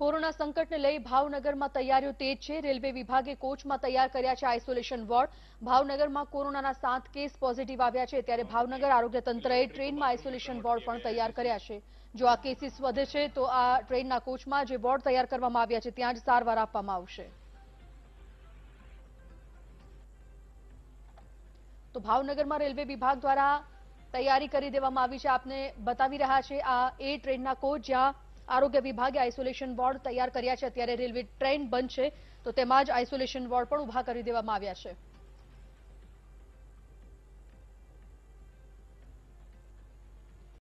corona સંકટને લઈ ભાવનગરમાં તૈયારીઓ તેજ છે રેલવે વિભાગે કોચમાં તૈયાર કર્યા છે આઇસોલેશન વોર્ડ ભાવનગરમાં કોરોનાના સાત કેસ પોઝિટિવ આવ્યા છે ત્યારે ભાવનગર આરોગ્ય તંત્રએ ટ્રેનમાં આઇસોલેશન વોર્ડ પણ તૈયાર કર્યા છે જો આ કેસીસ વધે છે તો આ ટ્રેનના કોચમાં જે વોર્ડ તૈયાર કરવામાં આવ્યા છે ત્યાં જ સારવાર આપવામાં આવશે તો ભાવનગરમાં રેલવે વિભાગ દ્વારા તૈયારી કરી દેવામાં આવી છે આપને બતાવી રહ્યા છે આ એ ટ્રેનના કોચ જ્યાં આરોગ્ય વિભાગે આઇસોલેશન વોર્ડ તૈયાર કર્યા છે અત્યારે રેલવે ટ્રેન બનશે તો તેમાં જ આઇસોલેશન વોર્ડ પણ ઉભા કરી દેવામાં આવ્યા છે